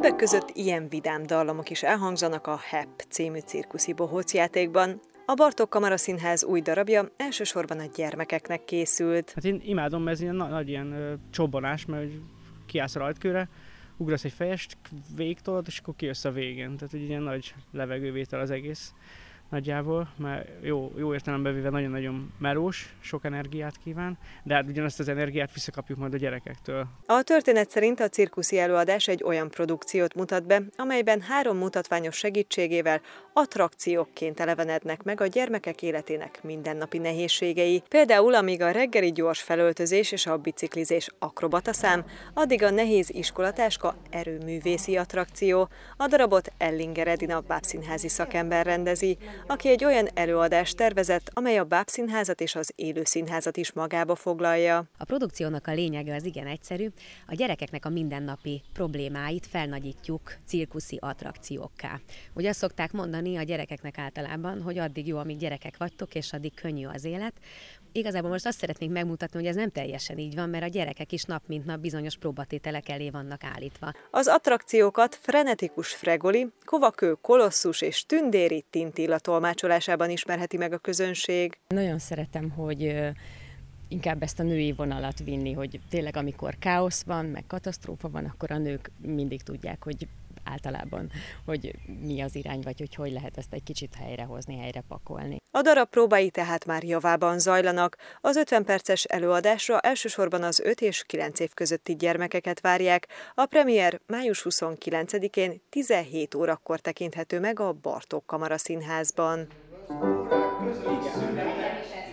Többek között ilyen vidám dallamok is elhangzanak a HEP című cirkuszi bohócjátékban, a Bartók Kamara Színház új darabja elsősorban a gyermekeknek készült. Hát én imádom, mert ez ilyen nagy, nagy ilyen ö, csobbanás, mert kiállsz a rajtkőre, ugrasz egy fejest, végtolod, és akkor kijössz a végén. Tehát egy ilyen nagy levegővétel az egész nagyjából, mert jó, jó értelemben véve nagyon-nagyon melós, sok energiát kíván, de hát ugyanazt az energiát visszakapjuk majd a gyerekektől. A történet szerint a cirkuszi előadás egy olyan produkciót mutat be, amelyben három mutatványos segítségével attrakciókként elevenednek meg a gyermekek életének mindennapi nehézségei. Például amíg a reggeli gyors felöltözés és a biciklizés akrobataszám, addig a nehéz iskolatáska erőművészi attrakció. A darabot Ellinger Edina bábszínházi szakember rendezi aki egy olyan előadást tervezett, amely a bábszínházat és az élőszínházat is magába foglalja. A produkciónak a lényege az igen egyszerű, a gyerekeknek a mindennapi problémáit felnagyítjuk cirkuszi attrakciókká. Ugye azt szokták mondani a gyerekeknek általában, hogy addig jó, amíg gyerekek vagytok, és addig könnyű az élet. Igazából most azt szeretnénk megmutatni, hogy ez nem teljesen így van, mert a gyerekek is nap mint nap bizonyos próbatételek elé vannak állítva. Az attrakciókat frenetikus fregoli, kovakő, kolosszus és tündéri tintillat tolmácsolásában ismerheti meg a közönség. Nagyon szeretem, hogy inkább ezt a női vonalat vinni, hogy tényleg amikor káosz van, meg katasztrófa van, akkor a nők mindig tudják, hogy általában, hogy mi az irány, vagy hogy hogy lehet ezt egy kicsit helyrehozni, helyre pakolni. A darab próbái tehát már javában zajlanak. Az 50 perces előadásra elsősorban az 5 és 9 év közötti gyermekeket várják. A premier május 29-én 17 órakor tekinthető meg a Bartók Kamara Színházban. Igen.